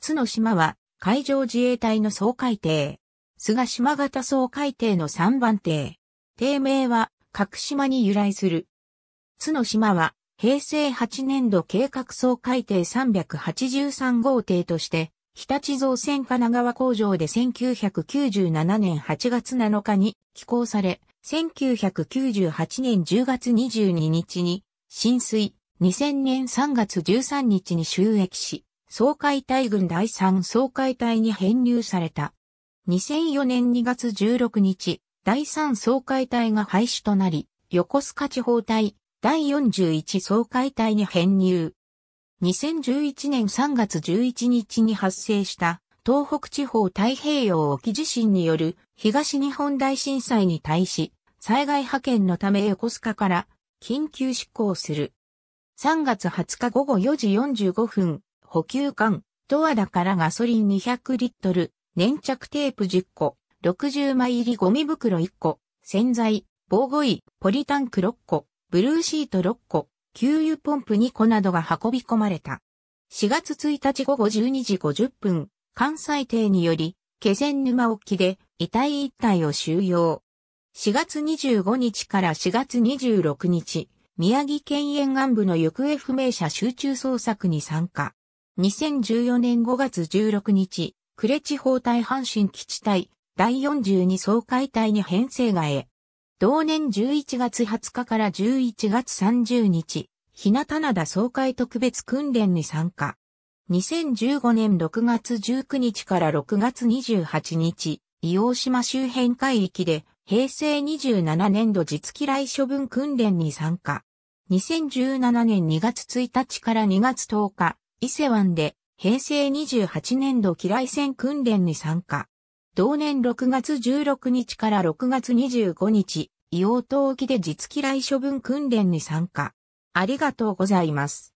津の島は海上自衛隊の総海艇。菅島型総海艇の3番艇。艇名は角島に由来する。津の島は平成8年度計画総海艇383号艇として、日立造船神奈川工場で1997年8月7日に寄港され、1998年10月22日に浸水、2000年3月13日に収益し、総会隊軍第3総会隊に編入された。2004年2月16日、第3総会隊が廃止となり、横須賀地方隊第41総会隊に編入。2011年3月11日に発生した東北地方太平洋沖地震による東日本大震災に対し災害派遣のため横須賀から緊急執行する。3月20日午後4時45分、補給管、ドアだからガソリン200リットル、粘着テープ10個、60枚入りゴミ袋1個、洗剤、防護衣、ポリタンク6個、ブルーシート6個、給油ポンプ2個などが運び込まれた。4月1日午後12時50分、関西艇により、気仙沼沖で遺体一体を収容。4月25日から4月26日、宮城県沿岸部の行方不明者集中捜索に参加。2014年5月16日、呉地方対阪神基地隊第42総会隊に編成がえ。同年11月20日から11月30日、日向灘総会特別訓練に参加。2015年6月19日から6月28日、伊王島周辺海域で平成27年度実機来処分訓練に参加。2017年2月1日から2月10日、伊勢湾で平成28年度機雷戦訓練に参加。同年6月16日から6月25日、硫黄島沖で実機雷処分訓練に参加。ありがとうございます。